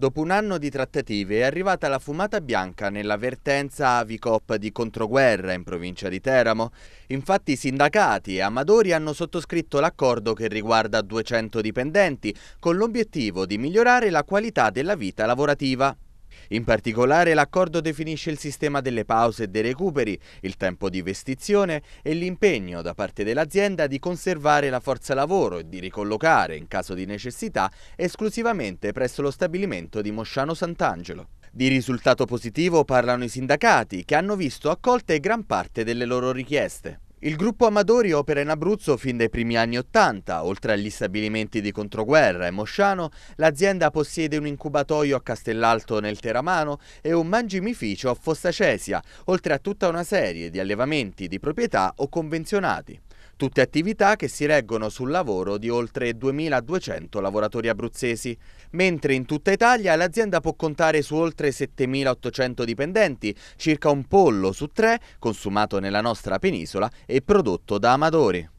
Dopo un anno di trattative è arrivata la fumata bianca nella nell'avvertenza Avicop di controguerra in provincia di Teramo. Infatti sindacati e amatori hanno sottoscritto l'accordo che riguarda 200 dipendenti con l'obiettivo di migliorare la qualità della vita lavorativa. In particolare l'accordo definisce il sistema delle pause e dei recuperi, il tempo di vestizione e l'impegno da parte dell'azienda di conservare la forza lavoro e di ricollocare, in caso di necessità, esclusivamente presso lo stabilimento di Mosciano Sant'Angelo. Di risultato positivo parlano i sindacati che hanno visto accolte gran parte delle loro richieste. Il gruppo Amadori opera in Abruzzo fin dai primi anni Ottanta. Oltre agli stabilimenti di Controguerra e Mosciano, l'azienda possiede un incubatoio a Castellalto nel Teramano e un mangimificio a Fossacesia, oltre a tutta una serie di allevamenti di proprietà o convenzionati. Tutte attività che si reggono sul lavoro di oltre 2.200 lavoratori abruzzesi, mentre in tutta Italia l'azienda può contare su oltre 7.800 dipendenti, circa un pollo su tre consumato nella nostra penisola e prodotto da amatori.